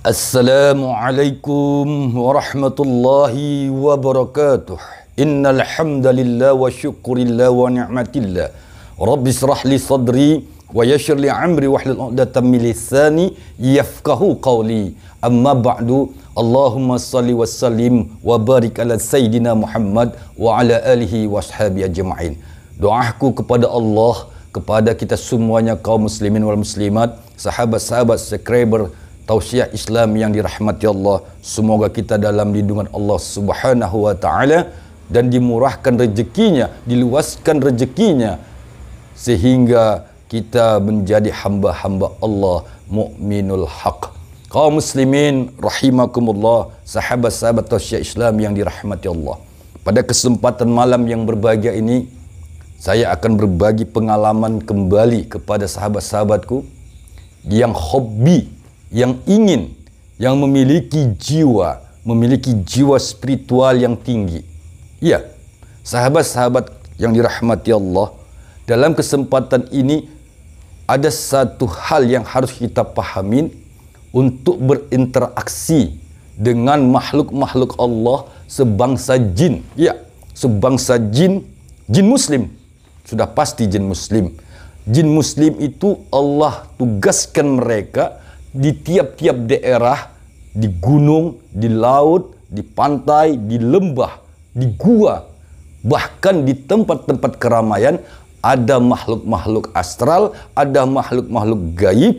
Assalamualaikum warahmatullahi wabarakatuh. Innal hamdalillah wa syukurillah wa ni'matillah. Rabbi israh li sadri wa yashr li amri wa hlul 'uqdatam min lisani yafqahu qawli. Amma ba'du. Allahumma salli wa sallim wa barik ala sayidina Muhammad wa ala alihi wa sahbihi ajma'in. Doaku kepada Allah kepada kita semuanya kaum muslimin wal muslimat, sahabat-sahabat, subscriber -sahabat, tausiah Islam yang dirahmati Allah. Semoga kita dalam lindungan Allah Subhanahu wa taala dan dimurahkan rezekinya, diluaskan rezekinya sehingga kita menjadi hamba-hamba Allah mukminul haq. Kau muslimin rahimakumullah, sahabat-sahabat tausiah Islam yang dirahmati Allah. Pada kesempatan malam yang berbahagia ini, saya akan berbagi pengalaman kembali kepada sahabat-sahabatku yang hobi yang ingin, yang memiliki jiwa, memiliki jiwa spiritual yang tinggi. ya, sahabat-sahabat yang dirahmati Allah, dalam kesempatan ini ada satu hal yang harus kita pahamin untuk berinteraksi dengan makhluk-makhluk Allah sebangsa jin. Ya, sebangsa jin, jin muslim. Sudah pasti jin muslim. Jin muslim itu Allah tugaskan mereka di tiap-tiap daerah, di gunung, di laut, di pantai, di lembah, di gua, bahkan di tempat-tempat keramaian ada makhluk-makhluk astral, ada makhluk-makhluk gaib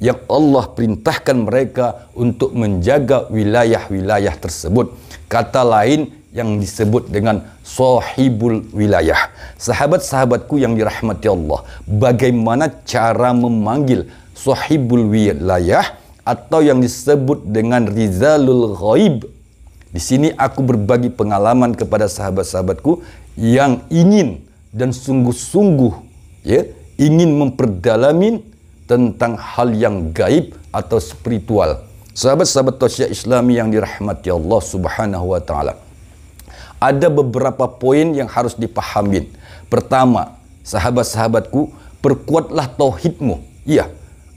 yang Allah perintahkan mereka untuk menjaga wilayah-wilayah tersebut. Kata lain yang disebut dengan sohibul wilayah. Sahabat-sahabatku yang dirahmati Allah, bagaimana cara memanggil sahibul wilayah atau yang disebut dengan rizalul ghaib. Di sini aku berbagi pengalaman kepada sahabat-sahabatku yang ingin dan sungguh-sungguh ya ingin memperdalamin tentang hal yang gaib atau spiritual. Sahabat-sahabat Tosya Islami yang dirahmati Allah Subhanahu wa taala. Ada beberapa poin yang harus dipahamin. Pertama, sahabat-sahabatku, perkuatlah tauhidmu. Iya,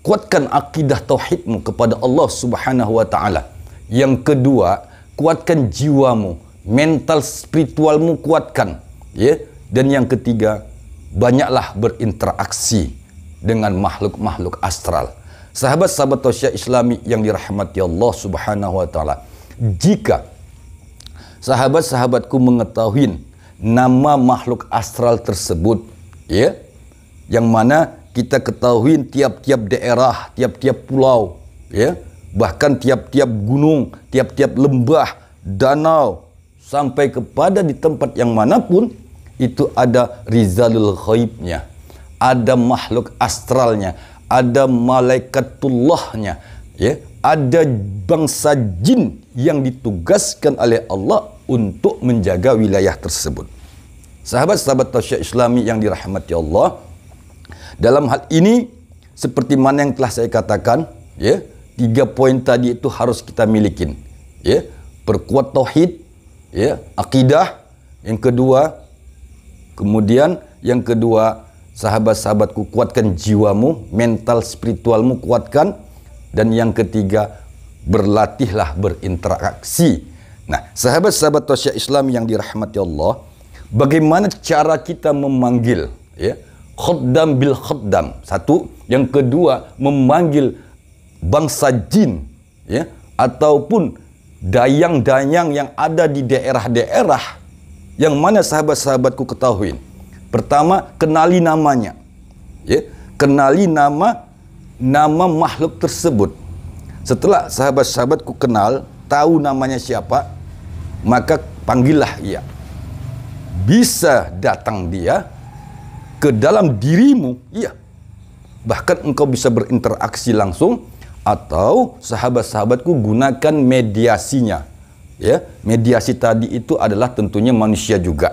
kuatkan akidah tauhidmu kepada Allah Subhanahu wa taala. Yang kedua, kuatkan jiwamu, mental spiritualmu kuatkan, ya. Dan yang ketiga, banyaklah berinteraksi dengan makhluk-makhluk astral. Sahabat-sahabat tausia Islami yang dirahmati Allah Subhanahu wa taala. Jika sahabat-sahabatku mengetahui nama makhluk astral tersebut, ya, yang mana kita ketahui tiap-tiap daerah, tiap-tiap pulau, ya, bahkan tiap-tiap gunung, tiap-tiap lembah, danau, sampai kepada di tempat yang manapun itu ada rizalul ghaibnya, ada makhluk astralnya, ada malaikatullahnya, ya, ada bangsa jin yang ditugaskan oleh Allah untuk menjaga wilayah tersebut. Sahabat-sahabat tasya Islami yang dirahmati Allah, dalam hal ini seperti mana yang telah saya katakan, ya, tiga poin tadi itu harus kita milikin. Ya, perkuat tauhid, ya, akidah. Yang kedua, kemudian yang kedua, sahabat-sahabatku kuatkan jiwamu, mental spiritualmu kuatkan dan yang ketiga, berlatihlah berinteraksi. Nah, sahabat-sahabat Tosya Islam yang dirahmati Allah, bagaimana cara kita memanggil ya khaddam bil khaddam. Satu, yang kedua memanggil bangsa jin ya ataupun dayang-dayang yang ada di daerah-daerah yang mana sahabat-sahabatku ketahui. Pertama, kenali namanya. Ya, kenali nama nama makhluk tersebut. Setelah sahabat-sahabatku kenal, tahu namanya siapa, maka panggillah ia. Bisa datang dia, ke dalam dirimu. Iya. Bahkan engkau bisa berinteraksi langsung atau sahabat-sahabatku gunakan mediasinya. Ya, mediasi tadi itu adalah tentunya manusia juga.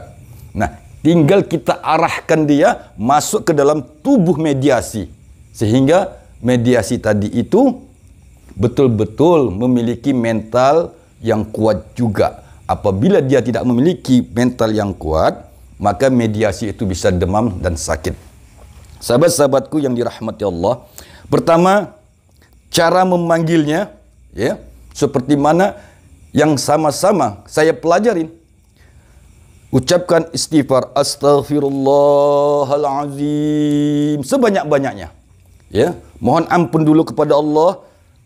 Nah, tinggal kita arahkan dia masuk ke dalam tubuh mediasi sehingga mediasi tadi itu betul-betul memiliki mental yang kuat juga. Apabila dia tidak memiliki mental yang kuat, maka mediasi itu bisa demam dan sakit. Sahabat-sahabatku yang dirahmati Allah, pertama cara memanggilnya ya, seperti mana yang sama-sama saya pelajarin. Ucapkan istighfar astaghfirullahalazim sebanyak-banyaknya. Ya, mohon ampun dulu kepada Allah.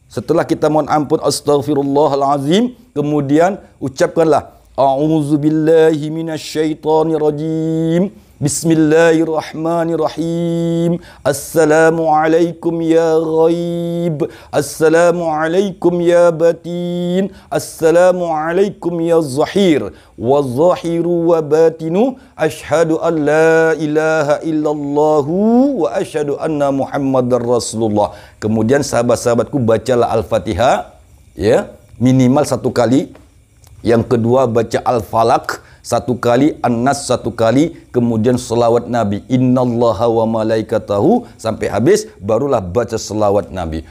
Setelah kita mohon ampun astaghfirullahalazim, kemudian ucapkanlah A'udzu billahi minasy syaithanir rajim. Bismillahirrahmanirrahim. Assalamualaikum ya ghaib. Assalamualaikum ya batin. Assalamualaikum ya zahir. Wa zahiru wa batinu. Ashadu an la ilaha illallahu. Wa ashadu anna muhammadar rasulullah. Kemudian sahabat-sahabatku bacalah Al-Fatihah. Ya. Minimal satu kali. Yang kedua baca Al-Falak satu kali, An-Nas satu kali, kemudian selawat Nabi. Innallaha wa malaikatahu sampai habis barulah baca selawat Nabi.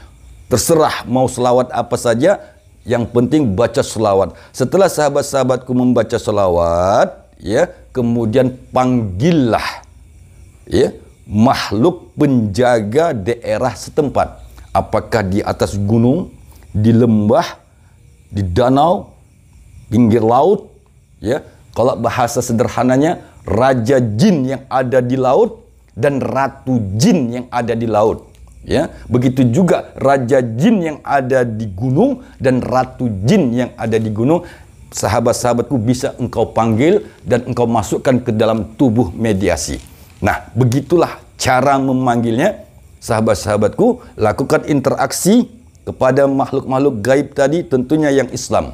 Terserah mau selawat apa saja, yang penting baca selawat. Setelah sahabat-sahabatku membaca selawat, ya, kemudian panggillah ya, makhluk penjaga daerah setempat. Apakah di atas gunung, di lembah, di danau, pinggir laut, ya. Kalau bahasa sederhananya raja jin yang ada di laut dan ratu jin yang ada di laut, ya. Begitu juga raja jin yang ada di gunung dan ratu jin yang ada di gunung sahabat-sahabatku bisa engkau panggil dan engkau masukkan ke dalam tubuh mediasi. Nah, begitulah cara memanggilnya. Sahabat-sahabatku, lakukan interaksi kepada makhluk-makhluk gaib tadi tentunya yang Islam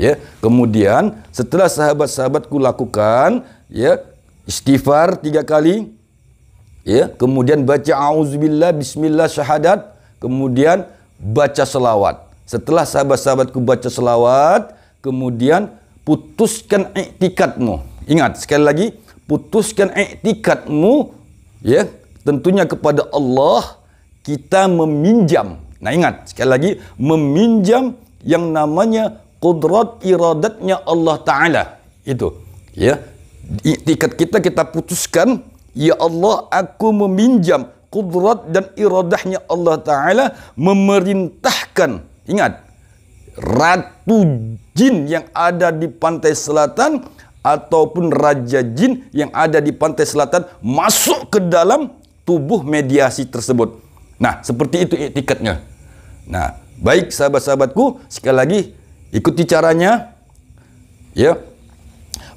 ya kemudian setelah sahabat-sahabatku lakukan ya istighfar tiga kali ya kemudian baca auzubillah bismillah syahadat kemudian baca selawat setelah sahabat-sahabatku baca selawat kemudian putuskan iktikatmu ingat sekali lagi putuskan iktikatmu ya tentunya kepada Allah kita meminjam nah ingat sekali lagi meminjam yang namanya kudrat iradatnya Allah Ta'ala. Itu. Ya. Tiket kita kita putuskan, Ya Allah aku meminjam kudrat dan iradahnya Allah Ta'ala memerintahkan. Ingat, ratu jin yang ada di pantai selatan ataupun raja jin yang ada di pantai selatan masuk ke dalam tubuh mediasi tersebut. Nah, seperti itu tiketnya. Nah, baik sahabat-sahabatku, sekali lagi Ikuti caranya. Ya.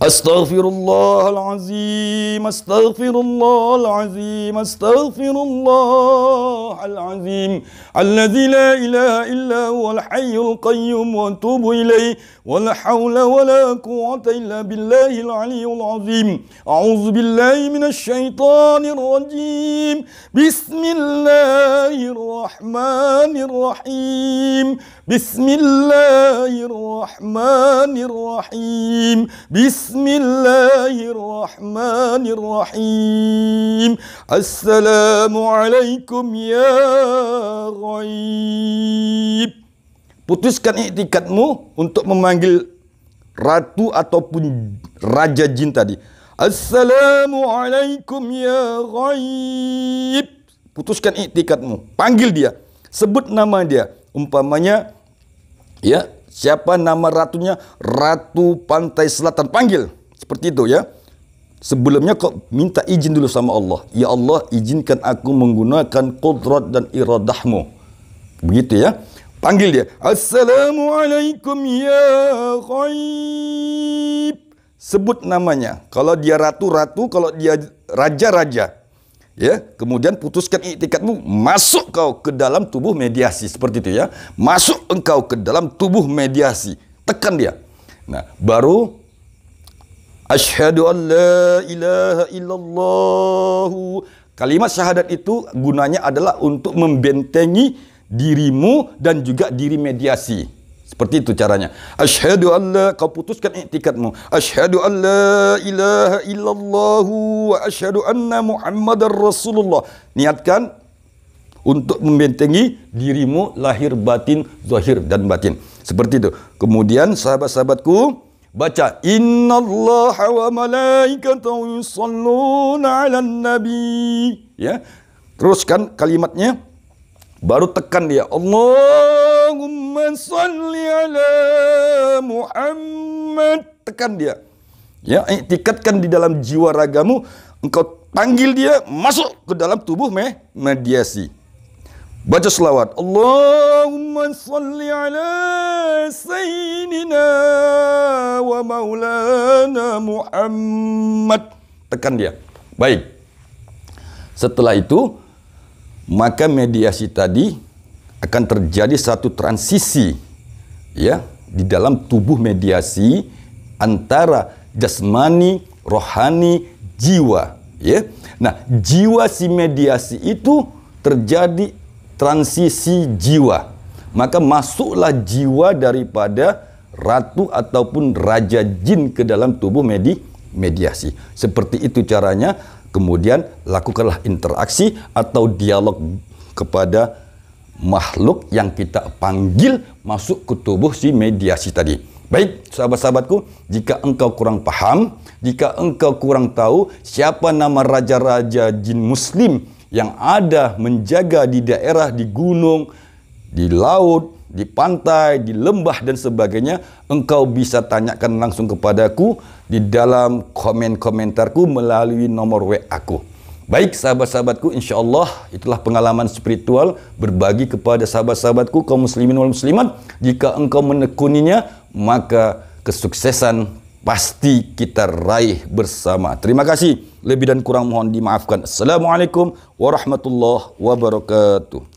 أستغفر الله العظيم أستغفر الله العظيم أستغفر الله العظيم الذي لا إله إلا هو الحي القيوم وأتوب إليه ولا حول ولا قوة إلا بالله العلي العظيم أعوذ بالله من الشيطان الرجيم بسم الله الرحمن الرحيم بسم الله الرحمن الرحيم بسم بسم الله الرحمن الرحيم السلام عليكم يا غاib putuskan iktikadmu untuk memanggil ratu ataupun raja jin tadi Assalamualaikum ya ghaib putuskan iktikadmu panggil dia sebut nama dia umpamanya ya Siapa nama ratunya? Ratu Pantai Selatan. Panggil. Seperti itu ya. Sebelumnya kok minta izin dulu sama Allah. Ya Allah, izinkan aku menggunakan kodrat dan iradahmu. Begitu ya. Panggil dia. Assalamualaikum ya ghaib. Sebut namanya. Kalau dia ratu-ratu, kalau dia raja-raja ya kemudian putuskan itikadmu masuk kau ke dalam tubuh mediasi seperti itu ya masuk engkau ke dalam tubuh mediasi tekan dia nah baru asyhadu an la ilaha illallah kalimat syahadat itu gunanya adalah untuk membentengi dirimu dan juga diri mediasi seperti itu caranya. Asyhadu Allah, kau putuskan iktikadmu. Asyhadu Allah, ilaha illallah wa asyhadu anna Muhammadar Rasulullah. Niatkan untuk membentengi dirimu lahir batin, zahir dan batin. Seperti itu. Kemudian sahabat-sahabatku baca Inna Allah wa malaikatahu yusalluna 'alan nabi. Ya. Teruskan kalimatnya baru tekan dia Allah Allahumma salli ala Muhammad. Tekan dia. Ya, tikatkan di dalam jiwa ragamu. Engkau panggil dia masuk ke dalam tubuh me mediasi. Baca selawat. Allahumma salli ala Sayyidina wa maulana Muhammad. Tekan dia. Baik. Setelah itu, maka mediasi tadi akan terjadi satu transisi ya di dalam tubuh mediasi antara jasmani, rohani, jiwa, ya. Nah, jiwa si mediasi itu terjadi transisi jiwa. Maka masuklah jiwa daripada ratu ataupun raja jin ke dalam tubuh medi mediasi. Seperti itu caranya. Kemudian lakukanlah interaksi atau dialog kepada makhluk yang kita panggil masuk ke tubuh si mediasi tadi. Baik, sahabat-sahabatku, jika engkau kurang paham, jika engkau kurang tahu siapa nama raja-raja jin muslim yang ada menjaga di daerah, di gunung, di laut, di pantai, di lembah dan sebagainya, engkau bisa tanyakan langsung kepadaku di dalam komen komentarku melalui nomor WA aku. Baik sahabat-sahabatku, insya Allah itulah pengalaman spiritual berbagi kepada sahabat-sahabatku kaum muslimin wal muslimat. Jika engkau menekuninya, maka kesuksesan pasti kita raih bersama. Terima kasih. Lebih dan kurang mohon dimaafkan. Assalamualaikum warahmatullahi wabarakatuh.